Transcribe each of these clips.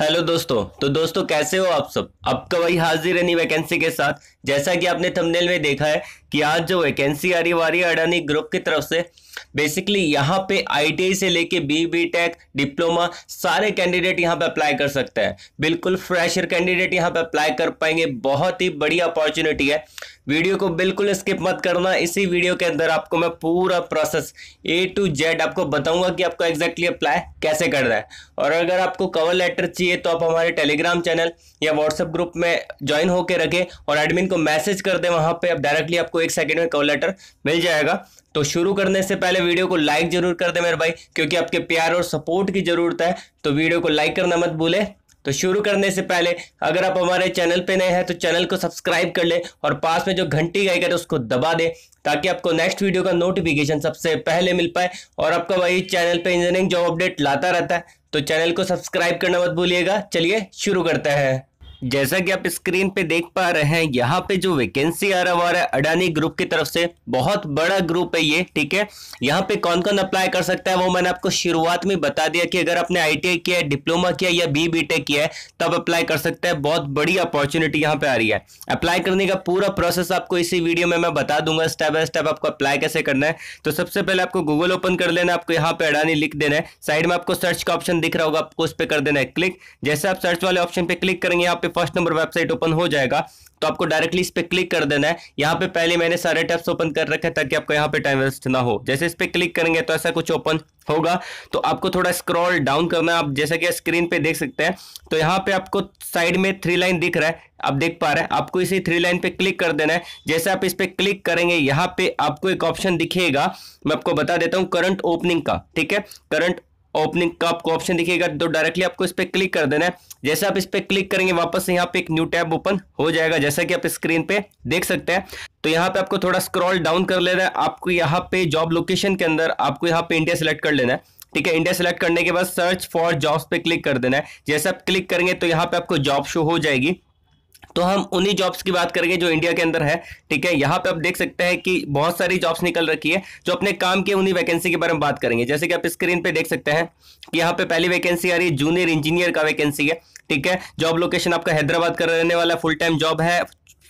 hello दोस्तों तो दोस्तों कैसे हो आप सब आपका तो वही हाजिर है वैकेंसी के साथ जैसा कि आपने थंबनेल में देखा है कि आज जो वैकेंसी आ रही वारी अडानी ग्रुप की तरफ से बेसिकली यहाँ पे आईटीआई से लेके बी बी टेक डिप्लोमा सारे कैंडिडेट यहाँ पे अप्लाई कर सकते हैं बिल्कुल फ्रेशर कैंडिडेट यहाँ पे अप्लाई कर पाएंगे बहुत ही बड़ी अपॉर्चुनिटी है वीडियो को बिल्कुल स्किप मत करना इसी वीडियो के अंदर आपको मैं पूरा प्रोसेस ए टू जेड आपको बताऊंगा कि आपको एग्जैक्टली अप्लाई कैसे करना है और अगर आपको कवर लेटर चाहिए चाहिए तो आप हमारे टेलीग्राम चैनल या व्हाट्सएप ग्रुप में ज्वाइन होकर रखें और एडमिन को मैसेज कर दें वहाँ पर आप डायरेक्टली आपको एक सेकेंड में कॉल लेटर मिल जाएगा तो शुरू करने से पहले वीडियो को लाइक जरूर कर दें मेरे भाई क्योंकि आपके प्यार और सपोर्ट की ज़रूरत है तो वीडियो को लाइक करना मत भूलें तो शुरू करने से पहले अगर आप हमारे चैनल पे नए हैं तो चैनल को सब्सक्राइब कर लें और पास में जो घंटी का आइकन उसको दबा दें ताकि आपको नेक्स्ट वीडियो का नोटिफिकेशन सबसे पहले मिल पाए और आपका भाई चैनल पे इंजीनियरिंग जॉब अपडेट लाता रहता है तो चैनल को सब्सक्राइब करना मत भूलिएगा चलिए शुरू करते हैं जैसा कि आप स्क्रीन पे देख पा रहे हैं यहाँ पे जो वैकेंसी आ रहा है अडानी ग्रुप की तरफ से बहुत बड़ा ग्रुप है ये ठीक है यहाँ पे कौन कौन अप्लाई कर सकता है वो मैंने आपको शुरुआत में बता दिया कि अगर आपने आईटीआई किया है डिप्लोमा किया या बी बी किया है तब अप्लाई कर सकता है बहुत बड़ी अपॉर्चुनिटी यहाँ पे आ रही है अप्लाई करने का पूरा प्रोसेस आपको इसी वीडियो में मैं बता दूंगा स्टेप बाय स्टेप आपको अप्लाई कैसे करना है तो सबसे पहले आपको गूगल ओपन कर लेना आपको यहाँ पे अडानी लिख देना है साइड में आपको सर्च का ऑप्शन दिख रहा होगा आपको उस पर कर देना है क्लिक जैसे आप सर्च वाले ऑप्शन पे क्लिक करेंगे यहाँ पे फर्स्ट नंबर वेबसाइट ओपन हो जाएगा तो आपको डायरेक्टली इस पर क्लिक कर देना है यहाँ पे पहले मैंने सारे टैप्स ओपन कर रखे हैं ताकि आपको यहाँ पे टाइम वेस्ट ना हो जैसे इस पर क्लिक करेंगे तो ऐसा कुछ ओपन होगा तो आपको थोड़ा स्क्रॉल डाउन करना है आप जैसा कि स्क्रीन पे देख सकते हैं तो यहाँ पे आपको साइड में थ्री लाइन दिख रहा है आप देख पा रहे हैं आपको इसी थ्री लाइन पे क्लिक कर देना है जैसे आप इस पर क्लिक करेंगे यहाँ पे आपको एक ऑप्शन दिखेगा मैं आपको बता देता हूँ करंट ओपनिंग का ठीक है करंट ओपनिंग का आपको ऑप्शन दिखेगा तो डायरेक्टली आपको इस पर क्लिक कर देना है जैसे आप इस पर क्लिक करेंगे वापस से यहाँ पे एक न्यू टैब ओपन हो जाएगा जैसा कि आप स्क्रीन पे देख सकते हैं तो यहाँ पे आपको थोड़ा स्क्रॉल डाउन कर लेना है आपको यहाँ पे जॉब लोकेशन के अंदर आपको यहाँ पे इंडिया सेलेक्ट कर लेना है ठीक है इंडिया सेलेक्ट करने के बाद सर्च फॉर जॉब्स पे क्लिक कर देना है जैसे आप क्लिक करेंगे तो यहाँ पे आपको जॉब शो हो जाएगी तो हम उन्हीं जॉब्स की बात करेंगे जो इंडिया के अंदर है ठीक है यहाँ पे आप देख सकते हैं कि बहुत सारी जॉब्स निकल रखी है जो अपने काम के उन्हीं वैकेंसी के बारे में बात करेंगे जैसे कि आप स्क्रीन पे देख सकते हैं कि यहाँ पे पहली वैकेंसी आ रही है जूनियर इंजीनियर का वैकेंसी है ठीक है जॉब लोकेशन आपका हैदराबाद का रहने वाला फुल टाइम जॉब है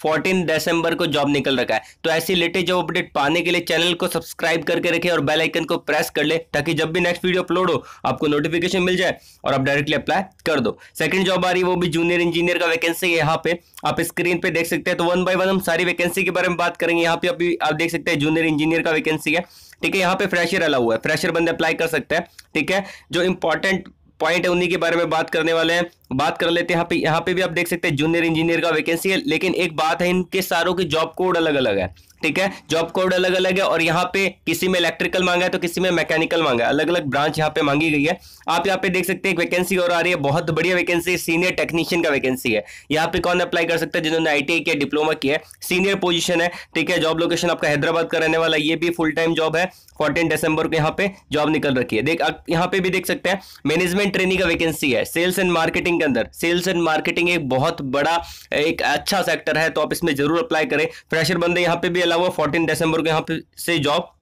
फोर्टीन दिसंबर को जॉब निकल रखा है तो ऐसी लेटेस्ट जॉब अपडेट पाने के लिए चैनल को सब्सक्राइब करके रखें और बेल आइकन को प्रेस कर ले ताकि जब भी नेक्स्ट वीडियो अपलोड हो आपको नोटिफिकेशन मिल जाए और आप डायरेक्टली अप्लाई कर दो सेकंड जॉब आ रही है वो भी जूनियर इंजीनियर का वैकेंसी है यहाँ पे आप स्क्रीन पे देख सकते हैं तो वन बाय वन हम सारी वैकेंसी के बारे में बात करेंगे यहाँ पे अभी आप देख सकते हैं जूनियर इंजीनियर का वैकेंसी है ठीक है यहाँ पे फ्रेशर अला हुआ है फ्रेशर बंदे अप्लाई कर सकते हैं ठीक है जो इंपॉर्टेंट पॉइंट है उन्हीं के बारे में बात करने वाले हैं बात कर लेते हैं यहाँ पे यहाँ पे भी आप देख सकते हैं जूनियर इंजीनियर का वैकेंसी है लेकिन एक बात है इनके सारों की जॉब कोड अलग अलग है ठीक है जॉब कोड अलग अलग है और यहाँ पे किसी में इलेक्ट्रिकल मांगा है तो किसी में मैकेनिकल मांगा है अलग अलग ब्रांच यहाँ पे मांगी गई है आप यहाँ पे देख सकते हैं एक वैकेंसी और आ रही है बहुत बढ़िया वैकेंसी सीनियर टेक्नीशियन का वैकेंसी है यहाँ पे कौन अप्लाई कर सकता है जिन्होंने आई किया डिप्लोमा किया है सीनियर पोजिशन है ठीक है जॉब लोकेशन आपका हैदराबाद का रहने वाला ये भी फुल टाइम जॉब है फोर्टीन दिसंबर को यहाँ पे जॉब निकल रखी है देख यहाँ पे भी देख सकते हैं मैनेजमेंट ट्रेनिंग का वैकेंसी है सेल्स एंड मार्केटिंग के अंदर सेल्स एंड मार्केटिंग एक बहुत बड़ा एक अच्छा सेक्टर है तो आप इसमें जरूर अप्लाई करें फ्रेशर बंदे यहाँ पे भी अलावा फोर्टीन दिसंबर को यहाँ पे से जॉब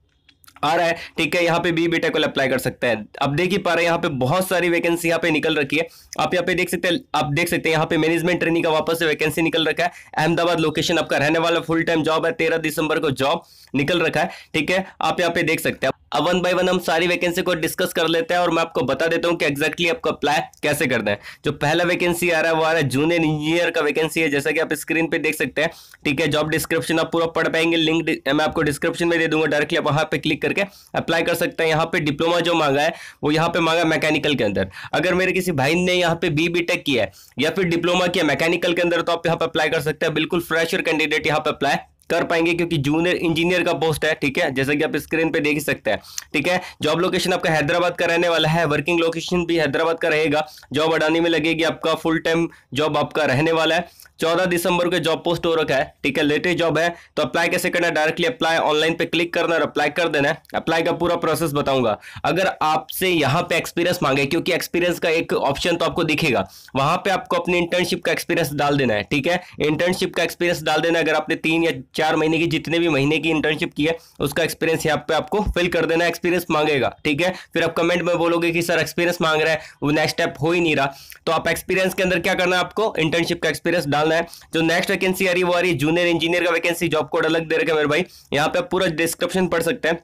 आ रहा है ठीक है यहाँ पे बी बेटा को अप्लाई कर सकते हैं अब देख ही पा रहे हैं यहाँ पे बहुत सारी वैकेंसी यहाँ पे निकल रखी है आप यहाँ पे देख सकते हैं आप देख सकते हैं यहाँ पे मैनेजमेंट ट्रेनिंग का वापस से वैकेंसी निकल रखा है अहमदाबाद लोकेशन आपका रहने वाला फुल टाइम जॉब है तेरह दिसंबर को जॉब निकल रखा है ठीक है आप यहाँ पे देख सकते हैं अब वन बाय वन हम सारी वैकेंसी को डिस्कस कर लेते हैं और मैं आपको बता देता हूँ कि एक्जैक्टली आपको अप्लाई कैसे करना है जो पहला वैकेंसी आ रहा है वो आ रहा है जूनियर इंजीनियर का वैकेंसी है जैसा कि आप स्क्रीन पे देख सकते हैं ठीक है जॉब डिस्क्रिप्शन आप पूरा पढ़ पाएंगे लिंक मैं आपको डिस्क्रिप्शन में दे दूंगा डायरेक्टली आप वहाँ पर क्लिक करके अप्लाई कर सकते हैं यहाँ पर डिप्लोमा जो मांगा है वो यहाँ पे मांगा मैकेनिकल के अंदर अगर मेरे किसी भाई ने यहाँ पे बी बी किया है या फिर डिप्लोमा किया मैकेनिकल के अंदर तो आप यहाँ पर अप्लाई कर सकते हैं बिल्कुल फ्रेशर कैंडिडेट यहाँ पे अप्लाई कर पाएंगे क्योंकि जूनियर इंजीनियर का पोस्ट है ठीक है जैसा कि आप स्क्रीन पे देख सकते हैं ठीक है जॉब लोकेशन आपका हैदराबाद का रहने वाला है वर्किंग लोकेशन भी हैदराबाद का रहेगा जॉब अडानी में लगेगी आपका फुल टाइम जॉब आपका रहने वाला है चौदह दिसंबर को जॉब पोस्ट हो रखा है ठीक है लेटेस्ट जॉब है तो अप्लाई कैसे करना डायरेक्टली अप्लाई ऑनलाइन पे क्लिक करना और अप्लाई कर देना है अप्लाई का पूरा प्रोसेस बताऊंगा अगर आपसे यहाँ पे एक्सपीरियंस मांगे क्योंकि एक्सपीरियंस का एक ऑप्शन तो आपको दिखेगा वहां पे आपको अपनी इंटर्नशिप का एक्सपीरियंस डाल देना है ठीक है इंटर्नशिप का एक्सपीरियंस डाल देना अगर आपने तीन या चार महीने की जितने भी महीने की इंटर्नशिप की है उसका एक्सपीरियंस यहाँ पे आपको फिल कर देना एक्सपीरियंस मांगेगा ठीक है फिर आप कमेंट में बोलोगे कि सर एक्सपीरियंस मांग रहे हैं वो नेक्स्ट स्टेप हो ही नहीं रहा तो आप एक्सपीरियंस के अंदर क्या करना है आपको इंटर्नशिप का एक्सपीरियंस डाल वाला है जो नेक्स्ट वैकेंसी आ रही है वो आ रही है जूनियर इंजीनियर का वैकेंसी जॉब कोड अलग दे रखा है मेरे भाई यहाँ पे आप पूरा डिस्क्रिप्शन पढ़ सकते हैं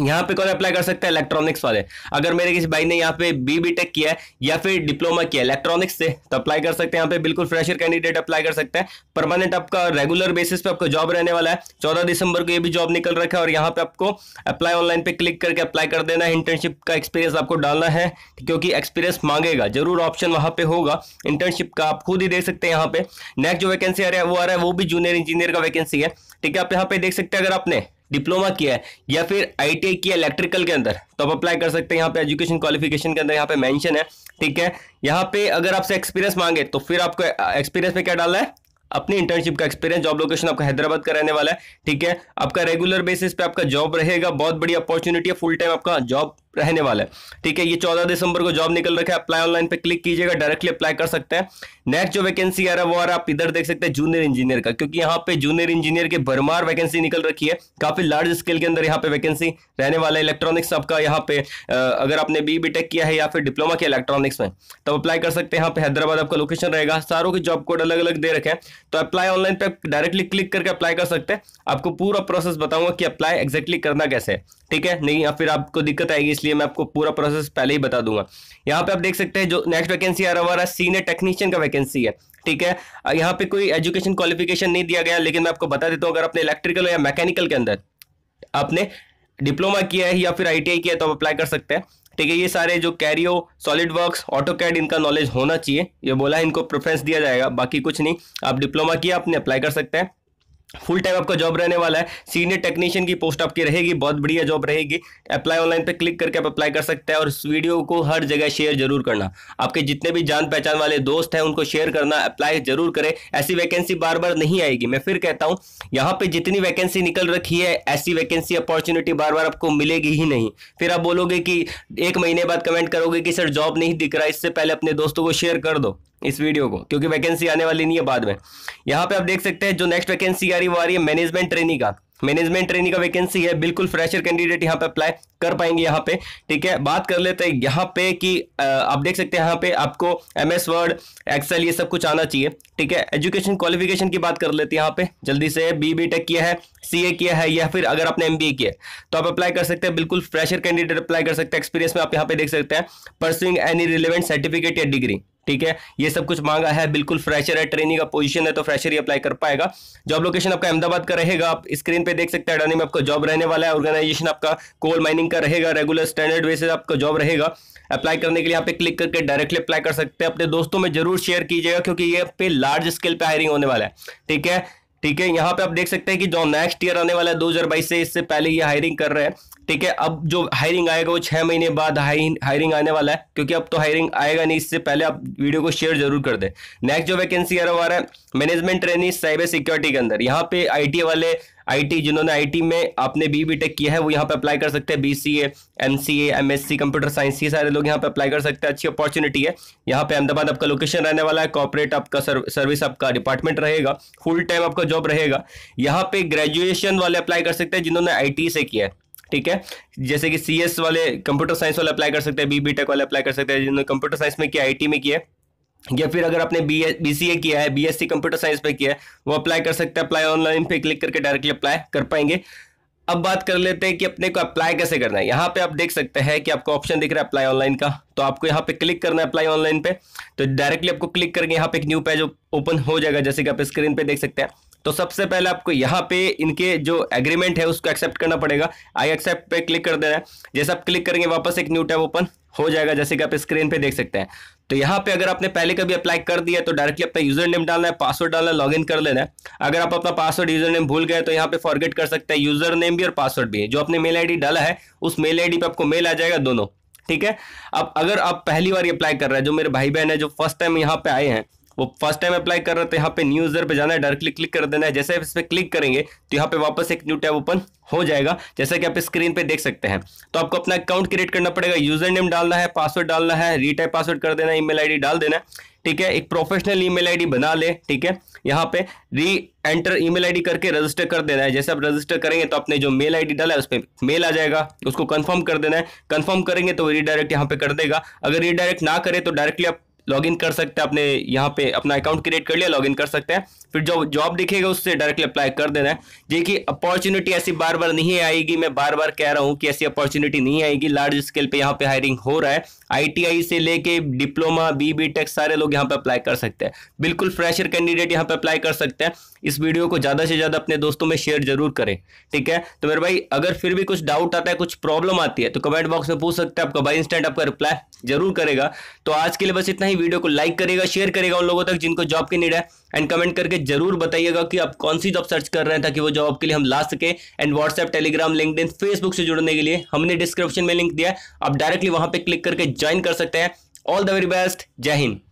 यहाँ पे कौन अप्लाई कर सकता है इलेक्ट्रॉनिक्स वाले अगर मेरे किसी भाई ने यहाँ पे बी बी टेक किया है या फिर डिप्लोमा किया इलेक्ट्रॉनिक्स से तो अप्लाई कर सकते हैं यहाँ पे बिल्कुल फ्रेशर कैंडिडेट अप्लाई कर सकते हैं परमानेंट आपका रेगुलर बेसिस पे आपका जॉब रहने वाला है चौदह दिसंबर को ये भी जॉब निकल रखा है और यहाँ पे आपको अप्लाई ऑनलाइन पे क्लिक करके अप्लाई कर देना है इंटर्नशिप का एक्सपीरियंस आपको डालना है क्योंकि एक्सपीरियंस मांगेगा जरूर ऑप्शन वहाँ पे होगा इंटर्नशिप का आप खुद ही देख सकते हैं यहाँ पे नेक्स्ट जो वैकेंसी आ रहा है वो आ रहा है वो भी जूनियर इंजीनियर का वैकेंसी है ठीक है आप यहाँ पे देख सकते हैं अगर आपने डिप्लोमा किया है या फिर आई किया इलेक्ट्रिकल के अंदर तो आप अप्लाई कर सकते हैं यहाँ पे एजुकेशन क्वालिफिकेशन के अंदर यहाँ पे मेंशन है ठीक है यहाँ पे अगर आपसे एक्सपीरियंस मांगे तो फिर आपको एक्सपीरियंस में क्या डालना है अपनी इंटर्नशिप का एक्सपीरियंस जॉब लोकेशन आपका हैदराबाद का रहने वाला है ठीक है आपका रेगुलर बेसिस पे आपका जॉब रहेगा बहुत बड़ी अपॉर्चुनिटी है फुल टाइम आपका जॉब रहने वाला है ठीक है ये चौदह दिसंबर को जॉब निकल रखा है अप्लाई ऑनलाइन पे क्लिक कीजिएगा डायरेक्टली अप्लाई कर सकते हैं नेक्स्ट जो वैकेंसी आ रहा है वो आ रहा है आप इधर देख सकते हैं जूनियर इंजीनियर का क्योंकि यहाँ पे जूनियर इंजीनियर के भरमार वैकेंसी निकल रखी है काफी लार्ज स्केल के अंदर यहाँ पे वैकेंसी रहने वाला है इलेक्ट्रॉनिक्स आपका यहाँ पे अगर आपने बी बी टेक किया है या फिर डिप्लोमा किया इलेक्ट्रॉनिक्स में तब अप्लाई कर सकते हैं यहाँ पे हैदराबाद आपका लोकेशन रहेगा सारों के जॉब कोड अलग अलग दे रखे हैं तो अप्लाई ऑनलाइन पे डायरेक्टली क्लिक करके अप्लाई कर सकते हैं आपको पूरा प्रोसेस बताऊंगा कि अप्लाई एक्जैक्टली करना कैसे है ठीक है नहीं या फिर आपको दिक्कत आएगी इसलिए मैं आपको पूरा प्रोसेस पहले ही बता दूंगा यहाँ पे आप देख सकते हैं जो नेक्स्ट वैकेंसी आ रहा हमारा सीनियर टेक्नीशियन का वैकेंसी है ठीक है यहाँ पे कोई एजुकेशन क्वालिफिकेशन नहीं दिया गया लेकिन मैं आपको बता देता हूँ अगर आपने इलेक्ट्रिकल या मैकेनिकल के अंदर आपने डिप्लोमा किया है या फिर आईटीआई किया है तो आप अप्लाई कर सकते हैं ठीक है ये सारे जो Creo SolidWorks AutoCAD इनका नॉलेज होना चाहिए ये बोला है इनको प्रेफरेंस दिया जाएगा बाकी कुछ नहीं आप डिप्लोमा किया आपने अप्लाई कर सकते हैं फुल टाइम आपका जॉब रहने वाला है सीनियर टेक्नीशियन की पोस्ट आपकी रहेगी बहुत बढ़िया जॉब रहेगी अप्लाई ऑनलाइन पे क्लिक करके आप अप्लाई कर सकते हैं और इस वीडियो को हर जगह शेयर जरूर करना आपके जितने भी जान पहचान वाले दोस्त हैं उनको शेयर करना अप्लाई जरूर करें ऐसी वैकेंसी बार बार नहीं आएगी मैं फिर कहता हूँ यहाँ पर जितनी वैकेंसी निकल रखी है ऐसी वैकेंसी अपॉर्चुनिटी बार बार आपको मिलेगी ही नहीं फिर आप बोलोगे कि एक महीने बाद कमेंट करोगे कि सर जॉब नहीं दिख रहा इससे पहले अपने दोस्तों को शेयर कर दो तो इस वीडियो को क्योंकि वैकेंसी आने वाली नहीं है बाद में यहाँ पे आप देख सकते हैं जो नेक्स्ट वैकेंसी आ रही है वो आ रही है मैनेजमेंट ट्रेनिंग का मैनेजमेंट ट्रेनिंग का वैकेंसी है बिल्कुल फ्रेशर कैंडिडेट यहाँ पे अप्लाई कर पाएंगे यहाँ पे ठीक है बात कर लेते हैं यहाँ पे कि आप देख सकते हैं यहाँ पे आपको एम एस वर्ड एक्सेल ये सब कुछ आना चाहिए ठीक है एजुकेशन क्वालिफिकेशन की बात कर लेते हैं यहाँ पे जल्दी से बी बी टेक किया है सी ए किया है या फिर अगर आपने एम बी ए किया तो आप अप्लाई कर सकते हैं बिल्कुल फ्रेशर कैंडिडेट अप्लाई कर सकते हैं एक्सपीरियंस में आप यहाँ पे देख सकते हैं परसुइंग एनी रिलेवेंट सर्टिफिकेट या डिग्री ठीक है ये सब कुछ मांगा है बिल्कुल फ्रेशर है ट्रेनिंग का पोजीशन है तो फ्रेशर ही अप्लाई कर पाएगा जॉब लोकेशन आपका अहमदाबाद का रहेगा आप स्क्रीन पे देख सकते हैं अडानी में आपका जॉब रहने वाला है ऑर्गेनाइजेशन आपका कोल माइनिंग का रहेगा रेगुलर स्टैंडर्ड बेसिस आपका जॉब रहेगा अप्लाई करने के लिए यहाँ पे क्लिक करके डायरेक्टली अप्लाई कर सकते हैं अपने दोस्तों में जरूर शेयर कीजिएगा क्योंकि ये पे लार्ज स्केल पे हायरिंग होने वाला है ठीक है ठीक है यहाँ पे आप देख सकते हैं कि जो नेक्स्ट ईयर आने वाला है बाईस से इससे पहले ये हायरिंग कर रहे हैं ठीक है अब जो हायरिंग आएगा वो छह महीने बाद हायरिंग आने वाला है क्योंकि अब तो हायरिंग आएगा नहीं इससे पहले आप वीडियो को शेयर जरूर कर दे नेक्स्ट जो वैकेंसी आ रहा है मैनेजमेंट ट्रेनिंग साइबर सिक्योरिटी के अंदर यहाँ पे आई वाले आईटी जिन्होंने आईटी में आपने बी बी टेक किया है वो यहाँ पे अप्लाई कर सकते हैं B C A M C A M S C computer science ये सारे लोग यहाँ पे अप्लाई कर सकते हैं अच्छी अपॉर्चुनिटी है यहाँ पे अहमदाबाद आपका लोकेशन रहने वाला है कॉपरेट आपका सर्विस आपका डिपार्टमेंट रहेगा फुल टाइम आपका जॉब रहेगा यहाँ पे ग्रेजुएशन वाले अप्लाई कर सकते हैं जिन्होंने आई से किया है ठीक है जैसे कि सी वाले कंप्यूटर साइंस वाले अप्लाई कर सकते हैं बी वाले अप्लाई कर सकते हैं जिन्होंने कंप्यूटर साइंस में किया आई में किया या फिर अगर आपने बी बी सी ए किया है B S C computer science पे किया है वो अप्लाई कर सकते हैं अप्लाई ऑनलाइन पे क्लिक करके डायरेक्टली अप्लाई कर पाएंगे अब बात कर लेते हैं कि अपने को अप्लाई कैसे करना है यहाँ पे आप देख सकते हैं कि आपको ऑप्शन दिख रहा है अप्लाई ऑनलाइन का तो आपको यहाँ पे क्लिक करना है अप्लाई ऑनलाइन पे तो डायरेक्टली आपको क्लिक करके यहाँ पे एक न्यू पेज ओपन हो जाएगा जैसे कि आप स्क्रीन पे देख सकते हैं तो सबसे पहले आपको यहाँ पे इनके जो एग्रीमेंट है उसको एक्सेप्ट करना पड़ेगा आई एक्सेप्ट पे क्लिक कर देना है जैसे आप क्लिक करेंगे वापस एक न्यू टैब ओपन हो जाएगा जैसे कि आप स्क्रीन पे देख सकते हैं तो यहाँ पे अगर आपने पहले कभी अप्लाई कर दिया तो डायरेक्टली अपना यूजर नेम डालना है पासवर्ड डालना है इन कर लेना है अगर आप अपना पासवर्ड यूजर नेम भूल गए तो यहाँ पे फॉरगेट कर सकते हैं यूजर नेम भी और पासवर्ड भी जो आपने मेल आईडी डाला है उस मेल आईडी पे आपको मेल आ जाएगा दोनों ठीक है अब अगर आप पहली बार अप्लाई कर रहे हैं जो मेरे भाई बहन है जो फर्स्ट टाइम यहाँ पे आए हैं वो फर्स्ट टाइम अप्लाई कर रहे थे यहाँ पे न्यू यूजर पे जाना है डायरेक्टली क्लिक कर देना है जैसे आप इस पर क्लिक करेंगे तो यहाँ पे वापस एक न्यू टैब ओपन हो जाएगा जैसा कि आप स्क्रीन पे देख सकते हैं तो आपको अपना अकाउंट क्रिएट करना पड़ेगा यूजर नेम डालना है पासवर्ड डालना है रीटाइप पासवर्ड कर देना है ईमेल डाल देना है ठीक है एक प्रोफेशनल ई मेल बना ले ठीक है यहाँ पे री एंटर ई मेल करके रजिस्टर कर देना है जैसे आप रजिस्टर करेंगे तो आपने जो मेल आई डाला है उस पर मेल आ जाएगा उसको कन्फर्म कर देना है कन्फर्म करेंगे तो रीडायरेक्ट यहाँ पे कर देगा अगर रीडायरेक्ट ना करे तो डायरेक्टली आप लॉगिन कर सकते हैं अपने यहाँ पे अपना अकाउंट क्रिएट कर लिया लॉगिन कर सकते हैं फिर जो जॉब दिखेगा उससे डायरेक्टली अप्लाई कर देना है देखिए अपॉर्चुनिटी ऐसी बार बार नहीं आएगी मैं बार बार कह रहा हूँ कि ऐसी अपॉर्चुनिटी नहीं आएगी लार्ज स्केल पे यहाँ पे हायरिंग हो रहा है आईटीआई से लेके डिप्लोमा बी बी टेक सारे लोग यहाँ पे अप्लाई कर सकते हैं बिल्कुल फ्रेशर कैंडिडेट यहाँ पे अप्लाई कर सकते हैं इस वीडियो को ज़्यादा से ज़्यादा अपने दोस्तों में शेयर जरूर करें ठीक है तो मेरे भाई अगर फिर भी कुछ डाउट आता है कुछ प्रॉब्लम आती है तो कमेंट बॉक्स में पूछ सकते हैं आपका बाई इंस्टेंट आपका रिप्लाई जरूर करेगा तो आज के लिए बस इतना ही वीडियो को लाइक करेगा शेयर करेगा उन लोगों तक जिनको जॉब की नीड है एंड कमेंट करके जरूर बताइएगा कि आप कौन सी जॉब सर्च कर रहे हैं ताकि वो जॉब के लिए हम ला सके एंड व्हाट्सएप टेलीग्राम इन फेसबुक से जुड़ने के लिए हमने डिस्क्रिप्शन में लिंक दिया आप डायरेक्टली वहां पर क्लिक करके ज्वाइन कर सकते हैं ऑल द वेरी बेस्ट जय हिंद